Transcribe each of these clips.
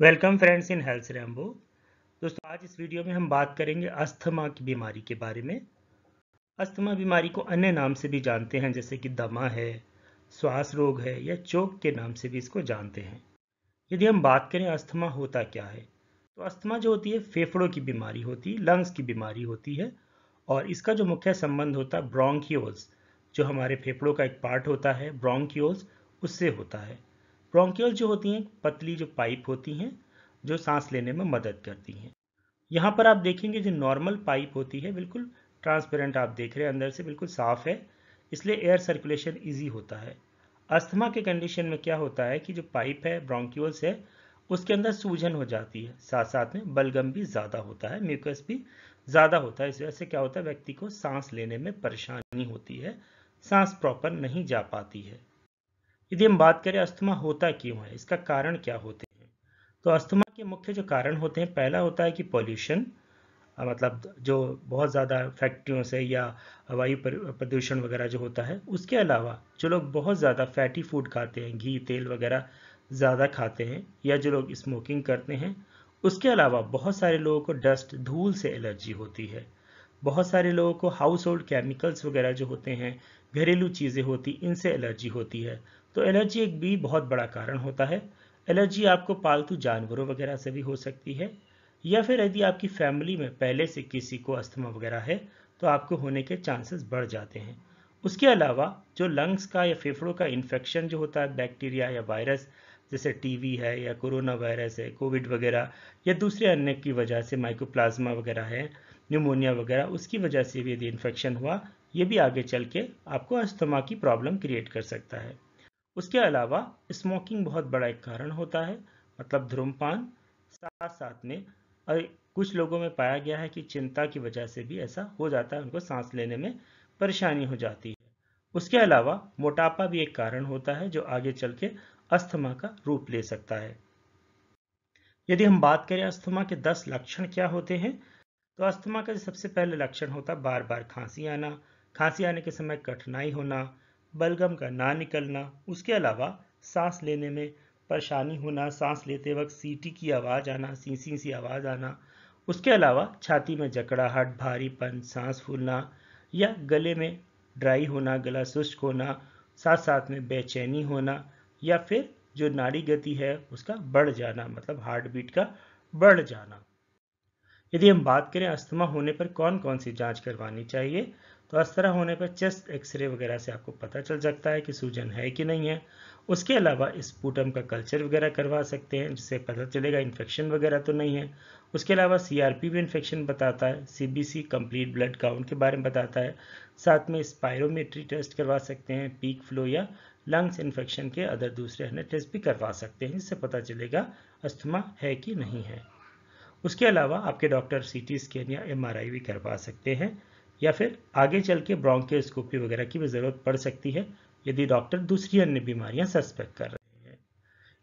welcome friends in health Rambo दोस्तों आज इस वीडियो में हम बात करेंगे अस्थमा की बीमारी के बारे में अस्थमा बीमारी को अन्य नाम से भी जानते हैं जैसे कि दमा है श्वास रोग है या चोक के नाम से भी इसको जानते हैं यदि हम बात करें अस्थमा होता क्या है तो अस्थमा जो होती है फेफड़ों की बीमारी होती है लंग्स की बीमारी होती है और इसका जो मुख्य संबंध होता है ब्रोंकियोल्स जो हमारे फेफड़ों का एक पार्ट होता है ब्रोंकियोल्स उससे होता है ब्रोंक्यूल जो होती हैं पतली जो पाइप होती हैं जो सांस लेने में मदद करती हैं यहाँ पर आप देखेंगे जो नॉर्मल पाइप होती है बिल्कुल ट्रांसपेरेंट आप देख रहे हैं अंदर से बिल्कुल साफ़ है इसलिए एयर सर्कुलेशन ईजी होता है अस्थमा के कंडीशन में क्या होता है कि जो पाइप है ब्रोंक्यूल्स है उसके अंदर सूजन हो जाती है साथ साथ में बलगम भी ज़्यादा होता है म्यूकस भी ज़्यादा होता है इस वजह से क्या होता है व्यक्ति को सांस लेने में परेशानी होती है सांस प्रॉपर नहीं जा पाती है यदि हम बात करें अस्थमा होता क्यों है इसका कारण क्या होते हैं तो अस्थमा के मुख्य जो कारण होते हैं पहला होता है कि पॉल्यूशन मतलब जो बहुत ज़्यादा फैक्ट्रियों से या वायु प्रदूषण वगैरह जो होता है उसके अलावा जो लोग बहुत ज़्यादा फैटी फूड खाते हैं घी तेल वगैरह ज़्यादा खाते हैं या जो लोग स्मोकिंग करते हैं उसके अलावा बहुत सारे लोगों को डस्ट धूल से एलर्जी होती है बहुत सारे लोगों को हाउस होल्ड केमिकल्स वगैरह जो होते हैं घरेलू चीज़ें होती इनसे एलर्जी होती है तो एलर्जी एक भी बहुत बड़ा कारण होता है एलर्जी आपको पालतू जानवरों वगैरह से भी हो सकती है या फिर यदि आपकी फैमिली में पहले से किसी को अस्थमा वगैरह है तो आपको होने के चांसेस बढ़ जाते हैं उसके अलावा जो लंग्स का या फेफड़ों का इन्फेक्शन जो होता है बैक्टीरिया या वायरस जैसे टीवी है या कोरोना वायरस है कोविड वगैरह या दूसरे अन्य की वजह से माइक्रोप्लाज्मा वगैरह है न्यूमोनिया वगैरह उसकी वजह से भी यदि इन्फेक्शन हुआ ये भी आगे चल के आपको अस्थमा की प्रॉब्लम क्रिएट कर सकता है उसके अलावा स्मोकिंग बहुत बड़ा एक कारण होता है मतलब ध्रूमपान साथ साथ में और कुछ लोगों में पाया गया है कि चिंता की वजह से भी ऐसा हो जाता है उनको सांस लेने में परेशानी हो जाती है उसके अलावा मोटापा भी एक कारण होता है जो आगे चल के अस्थमा का रूप ले सकता है यदि हम बात करें अस्थमा के 10 लक्षण क्या होते हैं तो अस्थमा का सबसे पहले लक्षण होता है बार बार खांसी आना खांसी आने के समय कठिनाई होना बलगम का ना निकलना उसके अलावा सांस लेने में परेशानी होना सांस लेते वक्त सीटी की आवाज़ आना सी सी आवाज़ आना उसके अलावा छाती में जकड़ाहट भारीपन सांस फूलना या गले में ड्राई होना गला शुष्क होना साथ साथ में बेचैनी होना या फिर जो नाड़ी गति है उसका बढ़ जाना मतलब हार्ट बीट का बढ़ जाना यदि हम बात करें अस्थमा होने पर कौन कौन सी जांच करवानी चाहिए तो अस्थरा होने पर चेस्ट एक्सरे वगैरह से आपको पता चल सकता है कि सूजन है कि नहीं है उसके अलावा स्पूटम का कल्चर वगैरह करवा सकते हैं जिससे पता चलेगा इन्फेक्शन वगैरह तो नहीं है उसके अलावा सीआरपी भी इन्फेक्शन बताता है सीबीसी कंप्लीट ब्लड काउंट के बारे में बताता है साथ में स्पायरोमेट्री टेस्ट करवा सकते हैं पीक फ्लो या लंग्स इन्फेक्शन के अदर दूसरे टेस्ट भी करवा सकते हैं जिससे पता चलेगा अस्थमा है कि नहीं है उसके अलावा आपके डॉक्टर सी टी स्कैन या एम भी करवा सकते हैं या फिर आगे चल के ब्रोंकियोस्कोपी वगैरह की भी ज़रूरत पड़ सकती है यदि डॉक्टर दूसरी अन्य बीमारियां सस्पेक्ट कर रहे हैं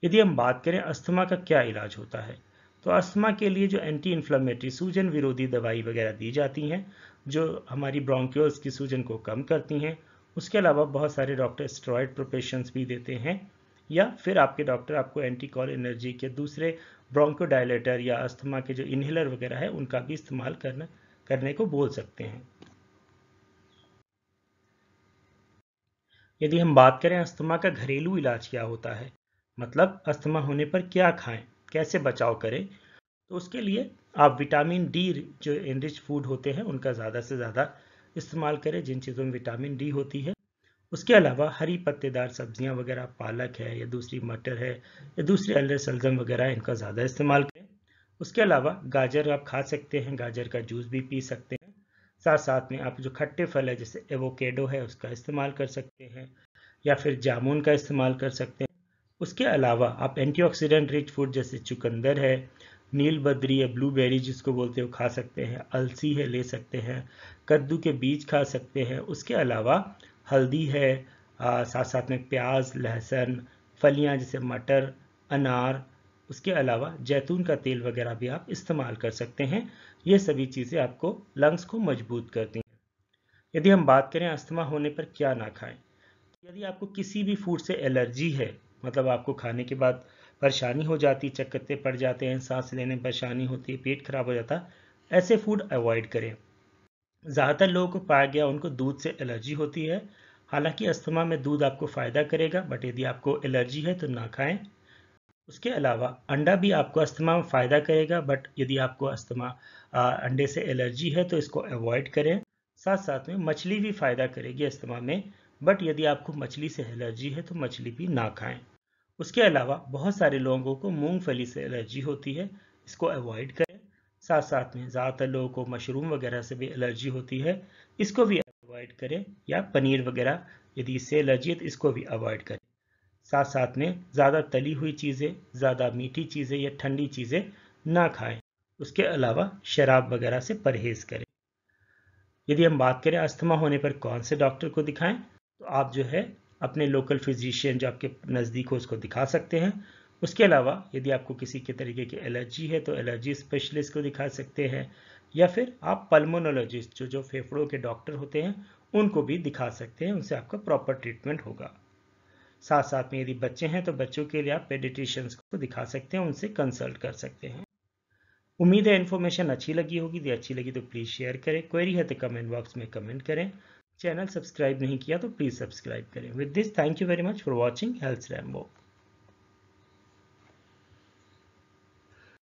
यदि हम बात करें अस्थमा का क्या इलाज होता है तो अस्थमा के लिए जो एंटी इन्फ्लामेटरी सूजन विरोधी दवाई वगैरह दी जाती हैं जो हमारी ब्रोंकियोस की सूजन को कम करती हैं उसके अलावा बहुत सारे डॉक्टर स्ट्रॉयड प्रोपेशंस भी देते हैं या फिर आपके डॉक्टर आपको एंटी कॉल एनर्जी के दूसरे ब्रोंकोडाइलेटर या अस्थमा के जो इन्हेलर वगैरह है उनका भी इस्तेमाल करना करने को बोल सकते हैं यदि हम बात करें अस्थमा का घरेलू इलाज क्या होता है मतलब अस्थमा होने पर क्या खाएं कैसे बचाव करें तो उसके लिए आप विटामिन डी जो एनरिच फूड होते हैं उनका ज़्यादा से ज़्यादा इस्तेमाल करें जिन चीज़ों में विटामिन डी होती है उसके अलावा हरी पत्तेदार सब्जियां वगैरह पालक है या दूसरी मटर है या दूसरी अल्लर सलजम वगैरह इनका ज़्यादा इस्तेमाल करें उसके अलावा गाजर आप खा सकते हैं गाजर का जूस भी पी सकते हैं साथ साथ में आप जो खट्टे फल है जैसे एवोकेडो है उसका इस्तेमाल कर सकते हैं या फिर जामुन का इस्तेमाल कर सकते हैं उसके अलावा आप एंटी रिच फूड जैसे चुकंदर है नील बदरी या ब्लूबेरी जिसको बोलते हो खा सकते हैं अलसी है ले सकते हैं कद्दू के बीज खा सकते हैं उसके अलावा हल्दी है आ, साथ साथ में प्याज लहसुन फलियां जैसे मटर अनार उसके अलावा जैतून का तेल वगैरह भी आप इस्तेमाल कर सकते हैं ये सभी चीज़ें आपको लंग्स को मजबूत करती हैं यदि हम बात करें अस्थमा होने पर क्या ना खाएं तो यदि आपको किसी भी फूड से एलर्जी है मतलब आपको खाने के बाद परेशानी हो जाती चक्कते पड़ जाते हैं सांस लेने में परेशानी होती है पेट खराब हो जाता ऐसे फूड अवॉइड करें ज़्यादातर लोगों को पाया गया उनको दूध से एलर्जी होती है हालांकि अस्थमा में दूध आपको फ़ायदा करेगा बट यदि आपको एलर्जी है तो ना खाएं उसके अलावा अंडा भी आपको अस्थमा में फ़ायदा करेगा बट यदि आपको अस्थमा अंडे से एलर्जी है तो इसको अवॉइड करें साथ साथ में मछली भी फ़ायदा करेगी अस्थमा में बट यदि आपको मछली से एलर्जी है तो मछली भी ना खाएँ उसके अलावा बहुत सारे लोगों को मूँगफली से एलर्जी होती है इसको अवॉइड करें साथ साथ में ज़्यादातर लोगों को मशरूम वगैरह से भी एलर्जी होती है इसको भी अवॉइड करें या पनीर वगैरह यदि इससे एलर्जी है तो इसको भी अवॉइड करें साथ साथ में ज़्यादा तली हुई चीज़ें ज़्यादा मीठी चीज़ें या ठंडी चीज़ें ना खाएं उसके अलावा शराब वगैरह से परहेज़ करें यदि हम बात करें अस्थमा होने पर कौन से डॉक्टर को दिखाएं तो आप जो है अपने लोकल फिजिशियन जो आपके नज़दीक हो उसको दिखा सकते हैं उसके अलावा यदि आपको किसी के तरीके की एलर्जी है तो एलर्जी स्पेशलिस्ट को दिखा सकते हैं या फिर आप पल्मोनोलॉजिस्ट जो जो फेफड़ों के डॉक्टर होते हैं उनको भी दिखा सकते हैं उनसे आपका प्रॉपर ट्रीटमेंट होगा साथ साथ में यदि बच्चे हैं तो बच्चों के लिए आप पेडिटिशंस को दिखा सकते हैं उनसे कंसल्ट कर सकते हैं उम्मीद है इन्फॉर्मेशन अच्छी लगी होगी यदि अच्छी लगी तो प्लीज़ शेयर करें क्वेरी है तो कमेंट बॉक्स में कमेंट करें चैनल सब्सक्राइब नहीं किया तो प्लीज़ सब्सक्राइब करें with this thank you very much for watching health Rambo